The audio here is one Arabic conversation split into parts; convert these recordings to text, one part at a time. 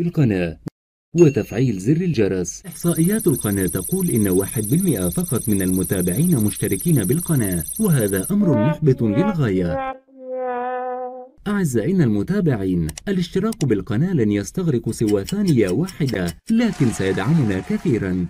القناة وتفعيل زر الجرس إحصائيات القناة تقول إن 1% فقط من المتابعين مشتركين بالقناة وهذا أمر محبط للغاية أعزائنا المتابعين الاشتراك بالقناة لن يستغرق سوى ثانية واحدة لكن سيدعمنا كثيرا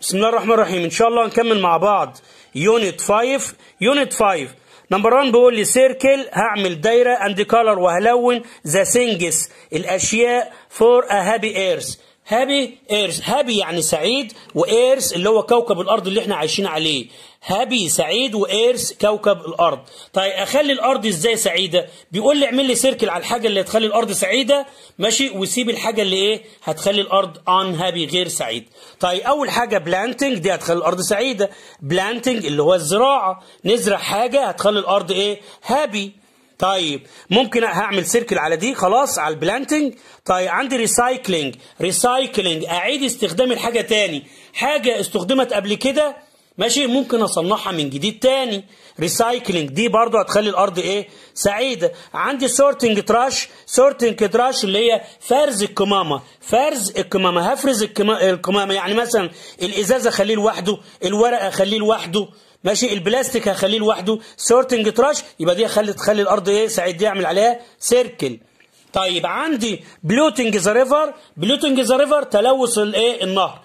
بسم الله الرحمن الرحيم إن شاء الله نكمل مع بعض يونت 5 يونت 5 نمبر 1 بيقول لي سيركل هعمل دايره اند كولر وهلون ذا سينجز الاشياء فور ا هابي ايرث هابي ايرث هابي يعني سعيد وايرث اللي هو كوكب الارض اللي احنا عايشين عليه هابي سعيد وايرث كوكب الارض طيب اخلي الارض ازاي سعيده بيقول لي اعمل لي سيركل على الحاجه اللي هتخلي الارض سعيده ماشي وسيب الحاجه اللي ايه هتخلي الارض ان هابي غير سعيد طيب اول حاجه بلانتنج دي هتخلي الارض سعيده بلانتنج اللي هو الزراعه نزرع حاجه هتخلي الارض ايه هابي طيب ممكن هعمل سيركل على دي خلاص على البلانتنج طيب عندي ريسايكلينج ريسايكلينج اعيد استخدام الحاجه تاني حاجه استخدمت قبل كده ماشي ممكن اصنعها من جديد تاني ريسايكلينج دي برضو هتخلي الارض ايه سعيده عندي سورتنج تراش سورتنج تراش اللي هي فرز الكمامه فرز الكمامه هفرز الكمامه يعني مثلا الازازه خليه لوحده الورقه خليه لوحده ماشي البلاستيك هخليه لوحده سورتنج تراش يبقى دي هخلي تخلي الارض ايه سعيد دي اعمل عليها سيركل طيب عندي بلوتنج ذا ريفر بلوتنج ذا ريفر تلوث الايه النهر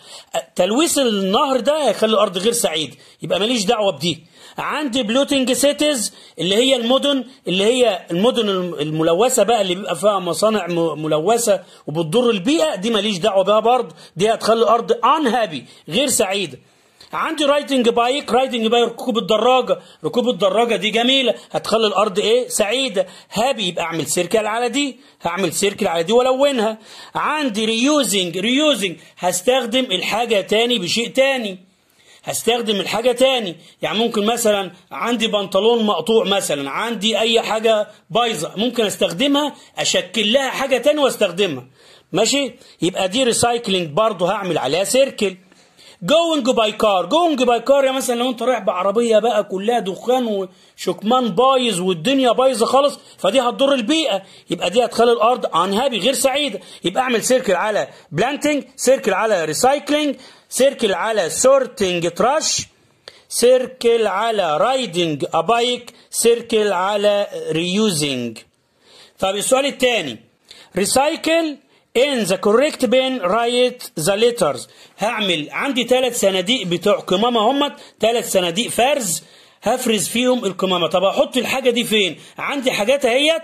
تلويث النهر ده هيخلي الارض غير سعيده يبقى ماليش دعوه بدي عندي بلوتنج سيتيز اللي هي المدن اللي هي المدن الملوثه بقى اللي بيبقى فيها مصانع ملوثه وبتضر البيئه دي ماليش دعوه بيها برضه دي هتخلي الارض ان هابي غير سعيده عندي رايدنج بايك رايدنج بايك ركوب الدراجه ركوب الدراجه دي جميله هتخلي الارض ايه سعيده هابي يبقى اعمل سيركل على دي هعمل سيركل على دي والونها عندي ريوزنج ريوزنج هستخدم الحاجه تاني بشيء تاني هستخدم الحاجة تاني يعني ممكن مثلا عندي بنطلون مقطوع مثلا عندي أي حاجة بايظة ممكن أستخدمها أشكل لها حاجة تاني وأستخدمها ماشي يبقى دي ريسايكلينج برضه هعمل عليها سيركل جوينج باي كار جوينج باي كار يعني مثلا لو انت رايح بعربيه بقى كلها دخان وشكمان بايظ والدنيا بايظه خالص فدي هتضر البيئه يبقى دي هتخلي الارض انهابي غير سعيده يبقى اعمل سيركل على بلانتنج سيركل على ريسايكلينج سيركل على سورتنج تراش سيركل على رايدنج ابايك سيركل على ريوزنج طب السؤال الثاني ريسايكل in the correct bin write the letters هعمل عندي ثلاث صناديق بتوع قمامة همت ثلاث صناديق فرز هفرز فيهم القمامة طب احط الحاجة دي فين عندي حاجات اهيت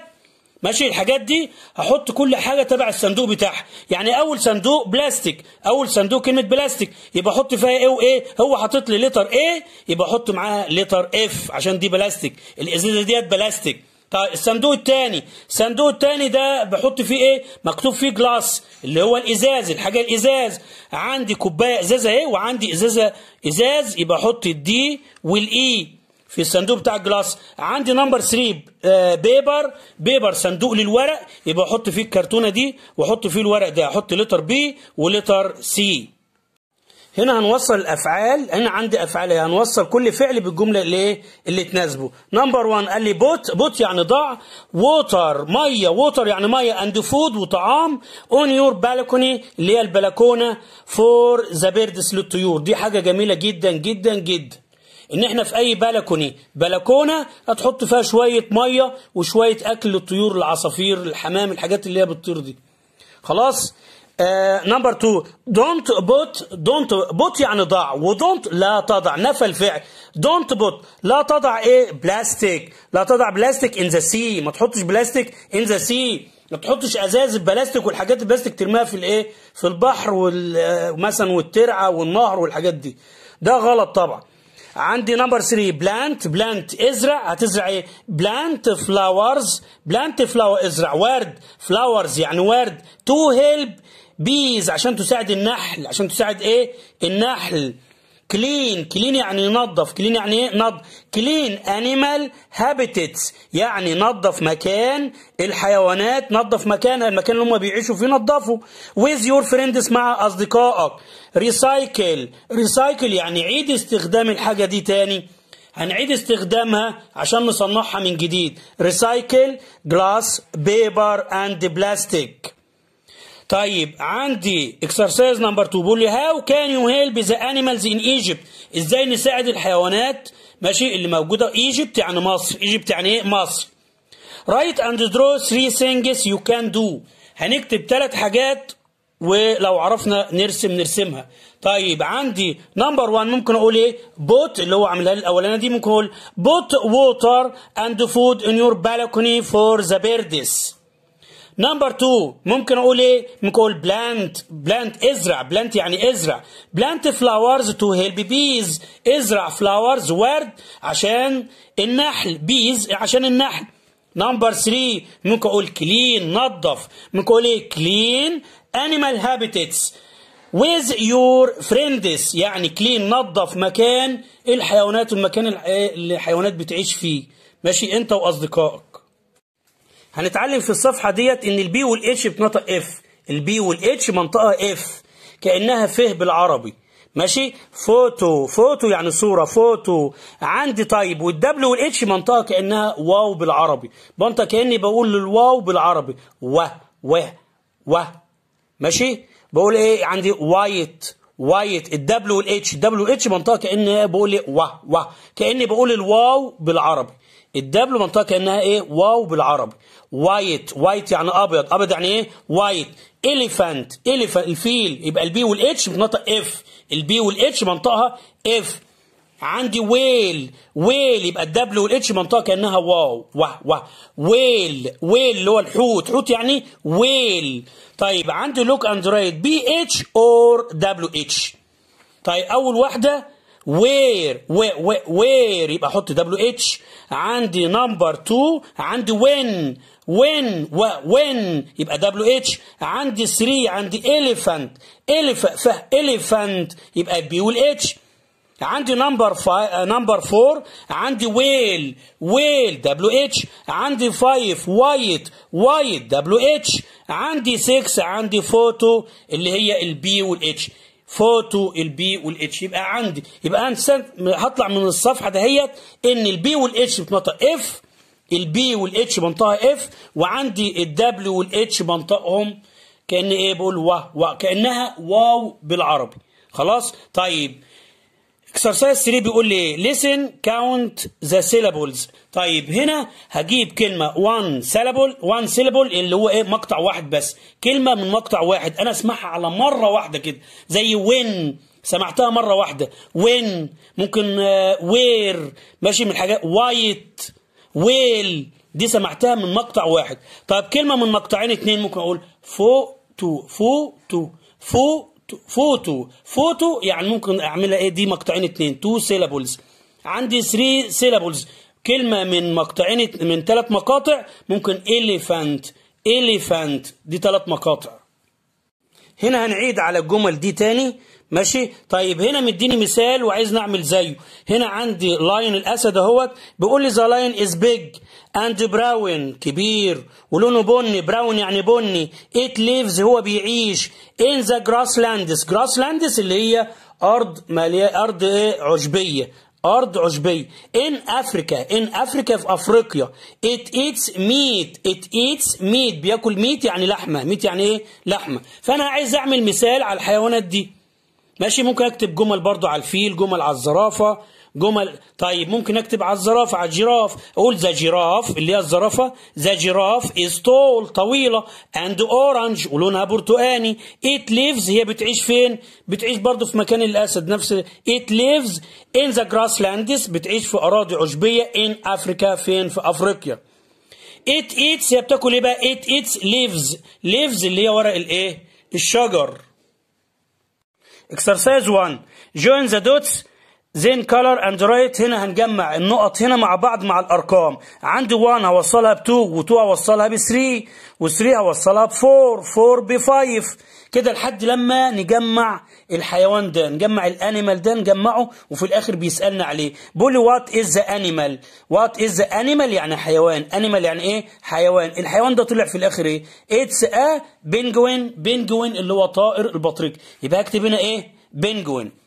ماشي الحاجات دي هحط كل حاجة تبع الصندوق بتاعها يعني أول صندوق بلاستيك أول صندوق كلمة بلاستيك يبقى أحط فيها إيه وإيه هو حاطط لي لتر إيه يبقى أحط معاها لتر إف عشان دي بلاستيك الإزازة ديت بلاستيك طيب الصندوق الثاني الصندوق الثاني ده بحط فيه ايه مكتوب فيه جلاس اللي هو الازاز الحاجه الازاز عندي كوبايه ازازه اهي وعندي ازازه ازاز يبقى احط الدي والاي e في الصندوق بتاع الجلاس عندي نمبر 3 بيبر بيبر صندوق للورق يبقى احط فيه الكرتونه دي واحط فيه الورق ده احط لتر بي ولتر سي هنا هنوصل الافعال هنا عندي افعال هنوصل كل فعل بالجمله اللي ايه اللي تناسبه نمبر 1 قال لي بوت بوت يعني ضع ووتر ميه ووتر يعني ميه اند فود وطعام اون يور بالكوني اللي هي البلكونه فور ذا بيردس للطيور دي حاجه جميله جدا جدا جدا ان احنا في اي بلكوني بلكونه هتحط فيها شويه ميه وشويه اكل للطيور العصافير الحمام الحاجات اللي هي بتطير دي خلاص نمبر 2 دونت بوت دونت بوت يعني ضع ودونت لا تضع نفى الفعل دونت بوت لا تضع ايه بلاستيك لا تضع بلاستيك ان ذا سي ما تحطش بلاستيك ان ذا سي ما تحطش ازاز البلاستيك والحاجات البلاستيك ترميها في الايه في البحر آه، مثلا والترعه والنهر والحاجات دي ده غلط طبعا عندي نمبر 3 بلانت بلانت ازرع هتزرع ايه بلانت فلاورز بلانت فلاور ازرع ورد فلاورز يعني ورد تو هيلب بيز عشان تساعد النحل عشان تساعد ايه النحل كلين كلين يعني نظف كلين يعني ايه نض كلين انيمال هابيتس يعني نظف مكان الحيوانات نظف مكانها المكان اللي هم بيعيشوا فيه نظفه ويز يور فريندز مع اصدقائك ريسايكل ريسايكل يعني عيد استخدام الحاجه دي تاني هنعيد استخدامها عشان نصنعها من جديد ريسايكل جلاس بيبر اند بلاستيك طيب عندي اكسرسايز نمبر 2 بيقول لي هاو كان يو هيلب ذا انيمالز ان ايجيبت ازاي نساعد الحيوانات ماشي اللي موجوده ايجيبت يعني مصر ايجيبت يعني ايه مصر رايت اند درو 3 ثينجز يو كان دو هنكتب ثلاث حاجات ولو عرفنا نرسم نرسمها طيب عندي نمبر 1 ممكن اقول ايه بوت اللي هو عاملها الاولانيه دي ممكن اقول بوت ووتر اند فود ان يور بالكوني فور ذا بيردز نمبر 2 ممكن اقول ايه ممكن اقول بلانت بلانت ازرع بلانت يعني ازرع بلانت فلاورز تو هيلب بيز ازرع فلاورز ورد عشان النحل بيز عشان النحل نمبر 3 ممكن اقول كلين نظف ممكن اقول ايه كلين انيمال هابيتس with your friends يعني كلين نظف مكان الحيوانات والمكان اللي الحيوانات بتعيش فيه ماشي انت واصدقائك هنتعلم في الصفحة ديت إن البي والإتش في منطقة إف البي والإتش منطقة إف كأنها فه بالعربي ماشي فوتو فوتو يعني صورة فوتو عندي طيب والدبل والإتش منطقة كأنها واو بالعربي منطقة كأني بقول للواو بالعربي و و و ماشي بقول إيه عندي وايت وايت الدبليو والاتش الدبليو والاتش منطقه كان إيه؟ بقول و إيه؟ و كاني بقول الواو بالعربي الدبليو منطقه كانها ايه واو بالعربي وايت وايت يعني ابيض ابيض يعني ايه وايت اليفانت اليفانت الفيل يبقى البي والاتش منطقه اف البي والاتش منطقها اف عندي ويل ويل يبقى الدبليو والاتش منطقه كانها واو واه واه ويل ويل اللي هو الحوت حوت يعني ويل طيب عندي لوك اند رايت بي اتش اور دبليو اتش طيب اول واحده وير وير يبقى احط دبليو اتش عندي نمبر 2 عندي وين وين وين يبقى دبليو اتش عندي 3 عندي اليفانت اليفانت يبقى بي والاتش عندي نمبر فا... نمبر 4 عندي ويل ويل دبليو اتش عندي 5 وايت وايت دبليو اتش عندي 6 عندي فوتو اللي هي البي والاتش فوتو البي والاتش يبقى عندي يبقى انا هطلع من الصفحه دهيت ان البي والاتش في منطقه اف البي والاتش منطقه اف وعندي الدبليو والاتش منطقهم كان ايه بقول و, و كانها واو بالعربي خلاص طيب اكسرسايز 3 بيقول لي ايه ليسن كاونت ذا سيلابلز طيب هنا هجيب كلمه وان سيلابل وان سيلابل اللي هو ايه مقطع واحد بس كلمه من مقطع واحد انا اسمعها على مره واحده كده زي وين سمعتها مرة واحدة وين ممكن وير آه, ماشي من الحاجات وايت ويل دي سمعتها من مقطع واحد طيب كلمة من مقطعين اتنين ممكن اقول فو تو فو تو فو فوتو فوتو يعني ممكن اعملها ايه دي مقطعين اتنين تو سيلابلز عندي 3 سيلابلز كلمه من مقطعين من ثلاث مقاطع ممكن اليفانت اليفانت دي ثلاث مقاطع هنا هنعيد على الجمل دي تاني ماشي طيب هنا مديني مثال وعايز نعمل زيه هنا عندي لاين الاسد اهوت بيقول لي ذا لاين از بيج اند براون كبير ولونه بني براون يعني بني ات ليفز هو بيعيش ان ذا جراس لاندس جراس لاندس اللي هي ارض ماليه ارض ايه عشبيه أرض عشبية in Africa in Africa في أفريقيا it eats meat it eats meat بياكل ميت يعني لحمة ميت يعني إيه لحمة فأنا عايز أعمل مثال على الحيوانات دي ماشي ممكن أكتب جمل برضو على الفيل جمل على الزرافة جمل طيب ممكن اكتب على الزرافه على الجراف اقول ذا جراف اللي هي الزرافه ذا جراف از تول طويله اند اورنج ولونها برتقاني ات ليفز هي بتعيش فين؟ بتعيش برضه في مكان الاسد نفس ات ليفز ان ذا جراس لاندس بتعيش في اراضي عشبيه ان افريكا فين؟ في افريقيا ات ايتس هي بتاكل ايه بقى؟ ات ايتس ليفز ليفز اللي هي ورق الايه؟ الشجر اكسرسايز 1 جوين ذا دوتس زين كولر اند رايت هنا هنجمع النقط هنا مع بعض مع الارقام عندي 1 هوصلها ب 2 و2 هوصلها ب 3 و3 هوصلها ب 4 4 ب 5 كده لحد لما نجمع الحيوان ده نجمع الانيمال ده نجمعه وفي الاخر بيسالنا عليه بيقول لي وات از ذا انيمال وات از ذا انيمال يعني حيوان انيمال يعني ايه حيوان الحيوان ده طلع في الاخر ايه اتس ا بينجوين بينجوين اللي هو طائر البطريق يبقى اكتب هنا ايه بينجوين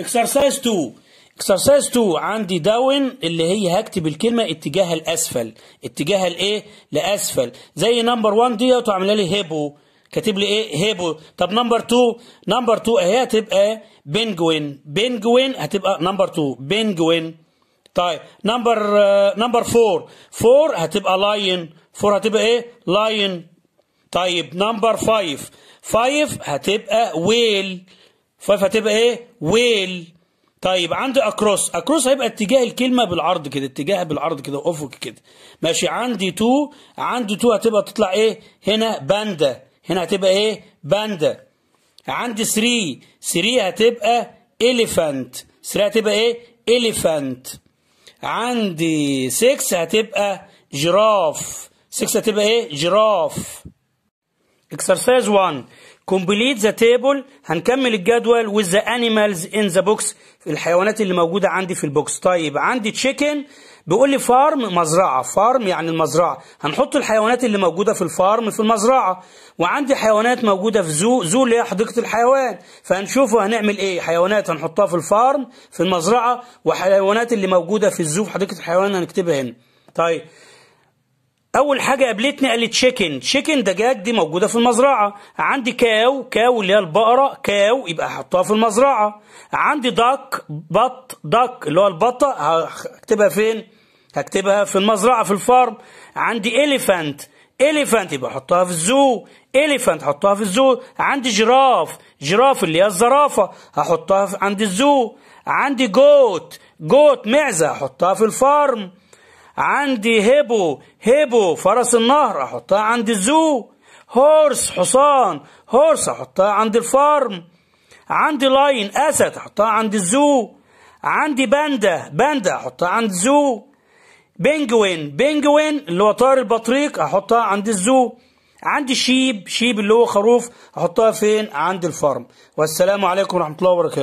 اكسرسايز 2 اكسرسايز 2 عندي داون اللي هي هكتب الكلمه اتجاهها لاسفل اتجاهها لايه لاسفل زي نمبر 1 ديت وعامله لي هيبو كاتب لي ايه هيبو طب نمبر 2 نمبر 2 اهي هتبقى بنجوين بنجوين هتبقى نمبر 2 بنجوين طيب نمبر نمبر 4 4 هتبقى لاين 4 هتبقى ايه لاين طيب نمبر 5 5 هتبقى ويل 5 هتبقى ايه ويل طيب عندي اكروس اكروس هيبقى اتجاه الكلمه بالعرض كده اتجاهها بالعرض كده افق كده ماشي عندي تو عندي تو هتبقى تطلع ايه هنا باندا هنا هتبقى ايه باندا عندي 3 3 هتبقى اليفانت 3 هتبقى ايه اليفانت عندي 6 هتبقى جراف 6 هتبقى ايه جراف اكسرسايز 1 كومبليت ذا تيبل هنكمل الجدول with the animals in the box الحيوانات اللي موجودة عندي في البوكس طيب عندي تشيكن بيقول لي فارم مزرعة فارم يعني المزرعة هنحط الحيوانات اللي موجودة في الفارم في المزرعة وعندي حيوانات موجودة في زو زو اللي هي حديقة الحيوان فهنشوفه هنعمل ايه حيوانات هنحطها في الفارم في المزرعة وحيوانات اللي موجودة في الزو في حديقة الحيوان هنكتبها هنا طيب اول حاجه قابلتني قالت تشيكن تشيكن دجاج دي موجوده في المزرعه عندي كاو كاو اللي هي البقره كاو يبقى هحطها في المزرعه عندي داك بط داك اللي هو البطه هكتبها فين هكتبها في المزرعه في الفارم عندي اليفانت اليفانت يبقى احطها في الزو اليفانت احطها في الزو عندي جراف جراف اللي هي الزرافه هحطها عند الزو عندي جوت جوت معزه احطها في الفارم عندي هبو هبو فرس النهر احطها عند الزو هورس حصان هورس احطها عند الفارم عندي لاين اسد احطها عند الزو عندي باندا باندا احطها عند الزو بنجوين بنجوين اللي هو طائر البطريق احطها عند الزو عندي شيب شيب اللي هو خروف احطها فين عند الفرم والسلام عليكم ورحمه الله وبركاته